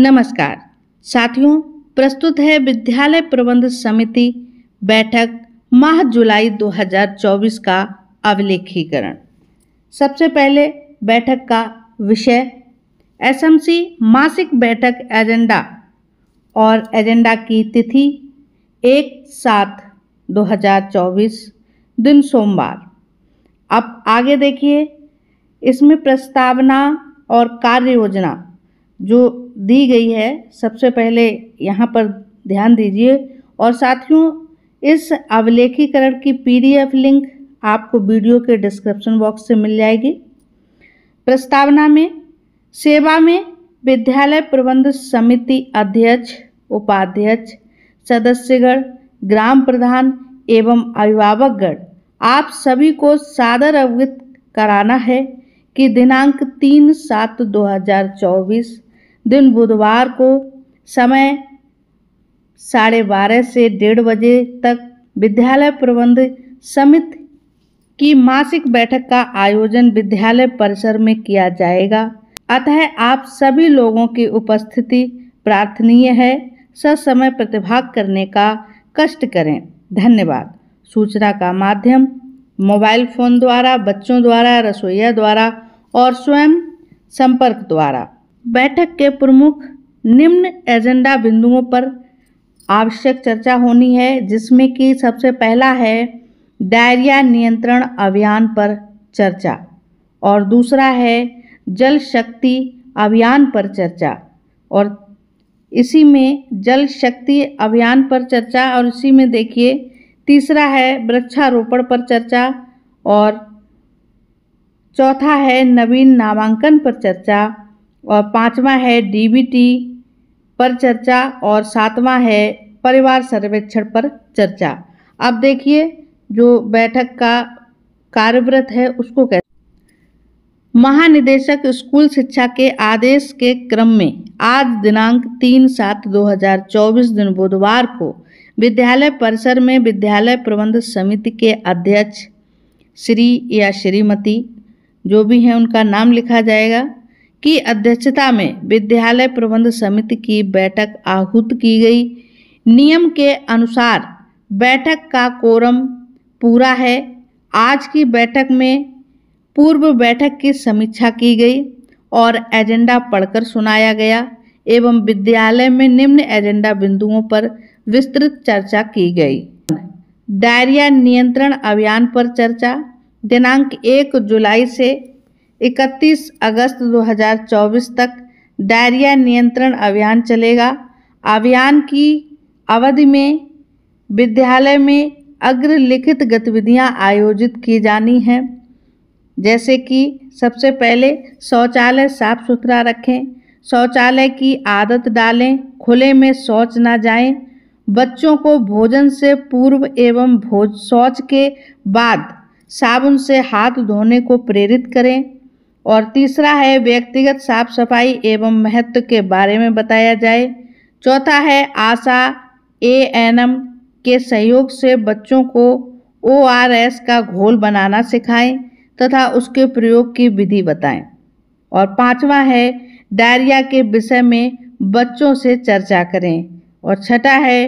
नमस्कार साथियों प्रस्तुत है विद्यालय प्रबंध समिति बैठक माह जुलाई 2024 का अवलेखीकरण सबसे पहले बैठक का विषय एसएमसी मासिक बैठक एजेंडा और एजेंडा की तिथि एक सात 2024 दिन सोमवार अब आगे देखिए इसमें प्रस्तावना और कार्य योजना जो दी गई है सबसे पहले यहाँ पर ध्यान दीजिए और साथियों इस अवलेखीकरण की पीडीएफ लिंक आपको वीडियो के डिस्क्रिप्शन बॉक्स से मिल जाएगी प्रस्तावना में सेवा में विद्यालय प्रबंध समिति अध्यक्ष उपाध्यक्ष सदस्यगण ग्राम प्रधान एवं अभिभावकगण आप सभी को सादर अवगत कराना है कि दिनांक तीन सात दो हज़ार चौबीस दिन बुधवार को समय साढ़े बारह से डेढ़ बजे तक विद्यालय प्रबंध समिति की मासिक बैठक का आयोजन विद्यालय परिसर में किया जाएगा अतः आप सभी लोगों की उपस्थिति प्रार्थनीय है ससमय प्रतिभाग करने का कष्ट करें धन्यवाद सूचना का माध्यम मोबाइल फ़ोन द्वारा बच्चों द्वारा रसोईया द्वारा और स्वयं संपर्क द्वारा बैठक के प्रमुख निम्न एजेंडा बिंदुओं पर आवश्यक चर्चा होनी है जिसमें कि सबसे पहला है डायरिया नियंत्रण अभियान पर चर्चा और दूसरा है जल शक्ति अभियान पर चर्चा और इसी में जल शक्ति अभियान पर चर्चा और इसी में देखिए तीसरा है वृक्षारोपण पर चर्चा और चौथा है नवीन नामांकन पर चर्चा और पाँचवा है डीबीटी पर चर्चा और सातवां है परिवार सर्वेक्षण पर चर्चा अब देखिए जो बैठक का कार्यव्रत है उसको कैसे महानिदेशक स्कूल शिक्षा के आदेश के क्रम में आज दिनांक तीन सात 2024 दिन बुधवार को विद्यालय परिसर में विद्यालय प्रबंध समिति के अध्यक्ष श्री या श्रीमती जो भी हैं उनका नाम लिखा जाएगा की अध्यक्षता में विद्यालय प्रबंध समिति की बैठक आहूत की गई नियम के अनुसार बैठक का कोरम पूरा है आज की बैठक में पूर्व बैठक की समीक्षा की गई और एजेंडा पढ़कर सुनाया गया एवं विद्यालय में निम्न एजेंडा बिंदुओं पर विस्तृत चर्चा की गई डायरिया नियंत्रण अभियान पर चर्चा दिनांक एक जुलाई से 31 अगस्त 2024 तक डायरिया नियंत्रण अभियान चलेगा अभियान की अवधि में विद्यालय में अग्रलिखित गतिविधियां आयोजित की जानी हैं जैसे कि सबसे पहले शौचालय साफ सुथरा रखें शौचालय की आदत डालें खुले में शौच ना जाएं, बच्चों को भोजन से पूर्व एवं भोज शौच के बाद साबुन से हाथ धोने को प्रेरित करें और तीसरा है व्यक्तिगत साफ सफाई एवं महत्व के बारे में बताया जाए चौथा है आशा ए एन एम के सहयोग से बच्चों को ओ आर एस का घोल बनाना सिखाएं तथा उसके प्रयोग की विधि बताएं और पांचवा है डायरिया के विषय में बच्चों से चर्चा करें और छठा है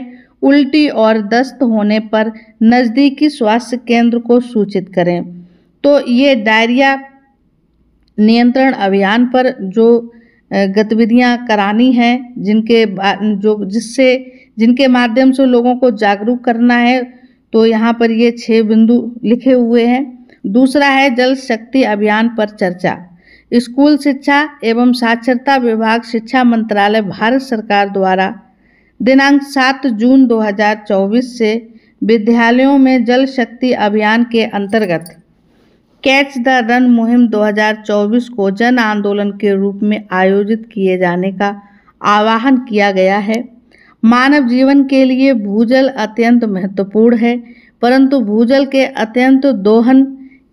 उल्टी और दस्त होने पर नज़दीकी स्वास्थ्य केंद्र को सूचित करें तो ये डायरिया नियंत्रण अभियान पर जो गतिविधियां करानी हैं जिनके जो जिससे जिनके माध्यम से लोगों को जागरूक करना है तो यहाँ पर ये छः बिंदु लिखे हुए हैं दूसरा है जल शक्ति अभियान पर चर्चा स्कूल शिक्षा एवं साक्षरता विभाग शिक्षा मंत्रालय भारत सरकार द्वारा दिनांक 7 जून 2024 से विद्यालयों में जल शक्ति अभियान के अंतर्गत कैच द रन मुहिम 2024 को जन आंदोलन के रूप में आयोजित किए जाने का आह्वान किया गया है मानव जीवन के लिए भूजल अत्यंत महत्वपूर्ण है परंतु भूजल के अत्यंत दोहन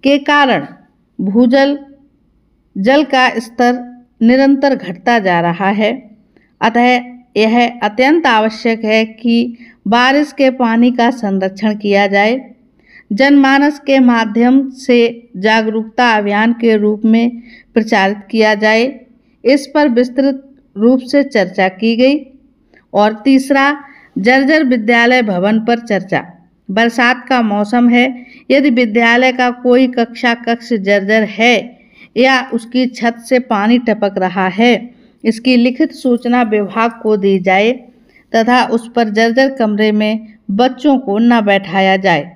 के कारण भूजल जल का स्तर निरंतर घटता जा रहा है अतः यह अत्यंत आवश्यक है कि बारिश के पानी का संरक्षण किया जाए जनमानस के माध्यम से जागरूकता अभियान के रूप में प्रचारित किया जाए इस पर विस्तृत रूप से चर्चा की गई और तीसरा जर्जर विद्यालय भवन पर चर्चा बरसात का मौसम है यदि विद्यालय का कोई कक्षा कक्ष जर्जर है या उसकी छत से पानी टपक रहा है इसकी लिखित सूचना विभाग को दी जाए तथा उस पर जर्जर कमरे में बच्चों को न बैठाया जाए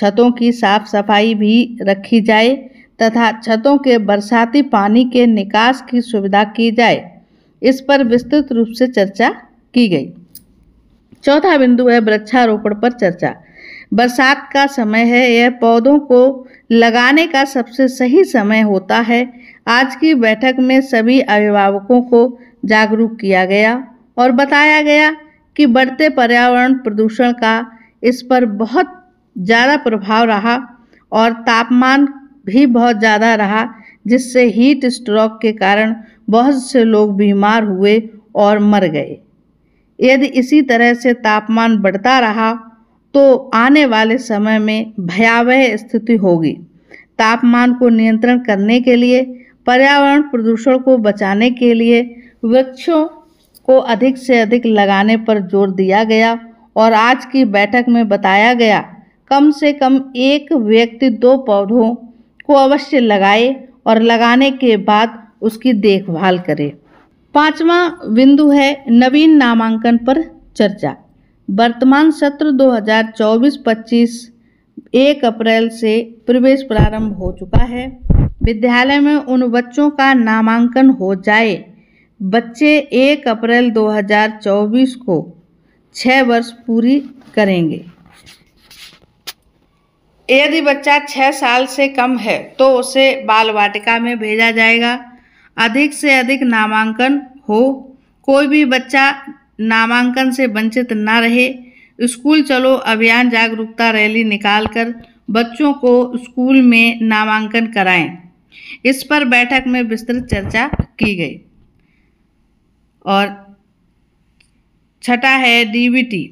छतों की साफ सफाई भी रखी जाए तथा छतों के बरसाती पानी के निकास की सुविधा की जाए इस पर विस्तृत रूप से चर्चा की गई चौथा बिंदु है वृक्षारोपण पर चर्चा बरसात का समय है यह पौधों को लगाने का सबसे सही समय होता है आज की बैठक में सभी अभिभावकों को जागरूक किया गया और बताया गया कि बढ़ते पर्यावरण प्रदूषण का इस पर बहुत ज़्यादा प्रभाव रहा और तापमान भी बहुत ज़्यादा रहा जिससे हीट स्ट्रोक के कारण बहुत से लोग बीमार हुए और मर गए यदि इसी तरह से तापमान बढ़ता रहा तो आने वाले समय में भयावह स्थिति होगी तापमान को नियंत्रण करने के लिए पर्यावरण प्रदूषण को बचाने के लिए वृक्षों को अधिक से अधिक लगाने पर जोर दिया गया और आज की बैठक में बताया गया कम से कम एक व्यक्ति दो पौधों को अवश्य लगाए और लगाने के बाद उसकी देखभाल करे पांचवा बिंदु है नवीन नामांकन पर चर्चा वर्तमान सत्र 2024-25 एक अप्रैल से प्रवेश प्रारंभ हो चुका है विद्यालय में उन बच्चों का नामांकन हो जाए बच्चे एक अप्रैल 2024 को छः वर्ष पूरी करेंगे यदि बच्चा छः साल से कम है तो उसे बाल वाटिका में भेजा जाएगा अधिक से अधिक नामांकन हो कोई भी बच्चा नामांकन से वंचित ना रहे स्कूल चलो अभियान जागरूकता रैली निकालकर बच्चों को स्कूल में नामांकन कराएं इस पर बैठक में विस्तृत चर्चा की गई और छठा है डीबीटी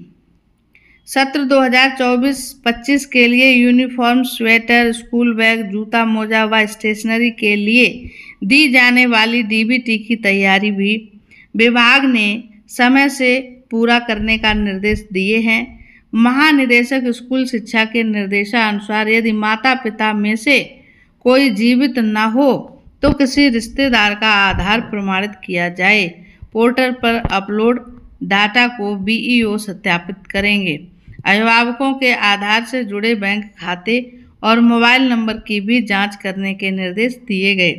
सत्र 2024-25 के लिए यूनिफॉर्म स्वेटर स्कूल बैग जूता मोजा व स्टेशनरी के लिए दी जाने वाली डीबीटी की तैयारी भी विभाग ने समय से पूरा करने का निर्देश दिए हैं महानिदेशक स्कूल शिक्षा के निर्देशानुसार यदि माता पिता में से कोई जीवित न हो तो किसी रिश्तेदार का आधार प्रमाणित किया जाए पोर्टल पर अपलोड डाटा को बीईओ e सत्यापित करेंगे अभिभावकों के आधार से जुड़े बैंक खाते और मोबाइल नंबर की भी जांच करने के निर्देश दिए गए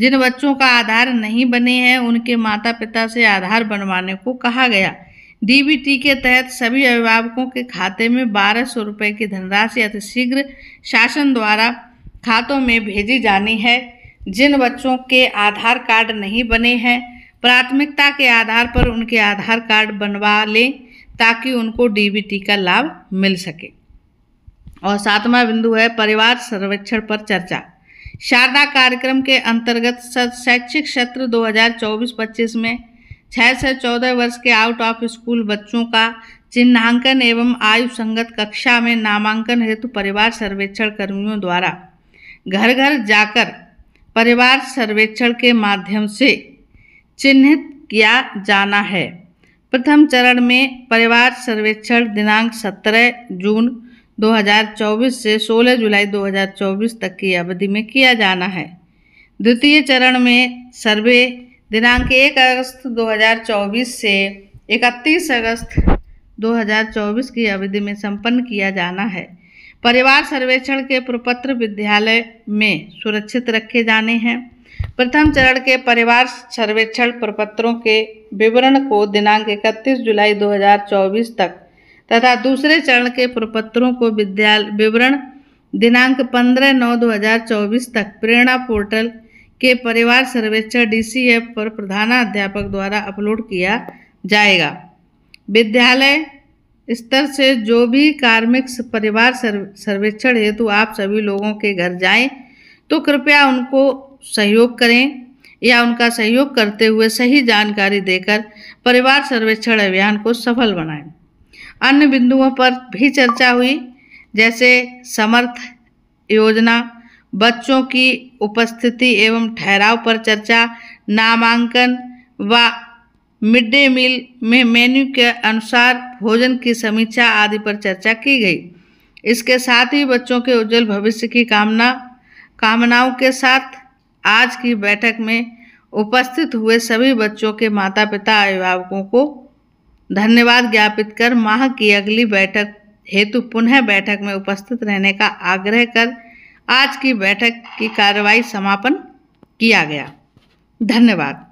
जिन बच्चों का आधार नहीं बने हैं उनके माता पिता से आधार बनवाने को कहा गया डीबीटी के तहत सभी अभिभावकों के खाते में बारह सौ रुपये की धनराशि अतिशीघ्र शासन द्वारा खातों में भेजी जानी है जिन बच्चों के आधार कार्ड नहीं बने हैं प्राथमिकता के आधार पर उनके आधार कार्ड बनवा लें ताकि उनको डीबीटी का लाभ मिल सके और सातवां बिंदु है परिवार सर्वेक्षण पर चर्चा शारदा कार्यक्रम के अंतर्गत शैक्षिक सत्र 2024-25 में छः से चौदह वर्ष के आउट ऑफ स्कूल बच्चों का चिन्हांकन एवं आयु संगत कक्षा में नामांकन हेतु परिवार सर्वेक्षण कर्मियों द्वारा घर घर जाकर परिवार सर्वेक्षण के माध्यम से चिन्हित किया जाना है प्रथम चरण में परिवार सर्वेक्षण दिनांक 17 जून 2024 से 16 जुलाई 2024 तक की अवधि में किया जाना है द्वितीय चरण में सर्वे दिनांक 1 अगस्त 2024 से 31 अगस्त 2024 की अवधि में संपन्न किया जाना है परिवार सर्वेक्षण के प्रपत्र विद्यालय में सुरक्षित रखे जाने हैं प्रथम चरण के परिवार सर्वेक्षण प्रपत्रों के विवरण को दिनांक इकतीस जुलाई 2024 तक तथा दूसरे चरण के प्रपत्रों को विद्यालय विवरण दिनांक 15 नौ 2024 तक प्रेरणा पोर्टल के परिवार सर्वेक्षण डीसी पर प्रधानाध्यापक द्वारा अपलोड किया जाएगा विद्यालय स्तर से जो भी कार्मिक परिवार सर्वेक्षण हेतु आप सभी लोगों के घर जाएं तो कृपया उनको सहयोग करें या उनका सहयोग करते हुए सही जानकारी देकर परिवार सर्वेक्षण अभियान को सफल बनाएं अन्य बिंदुओं पर भी चर्चा हुई जैसे समर्थ योजना बच्चों की उपस्थिति एवं ठहराव पर चर्चा नामांकन व मिड डे मील में मेन्यू के अनुसार भोजन की समीक्षा आदि पर चर्चा की गई इसके साथ ही बच्चों के उज्जवल भविष्य की कामना कामनाओं के साथ आज की बैठक में उपस्थित हुए सभी बच्चों के माता पिता अभिभावकों को धन्यवाद ज्ञापित कर माह की अगली बैठक हेतु पुनः बैठक में उपस्थित रहने का आग्रह कर आज की बैठक की कार्रवाई समापन किया गया धन्यवाद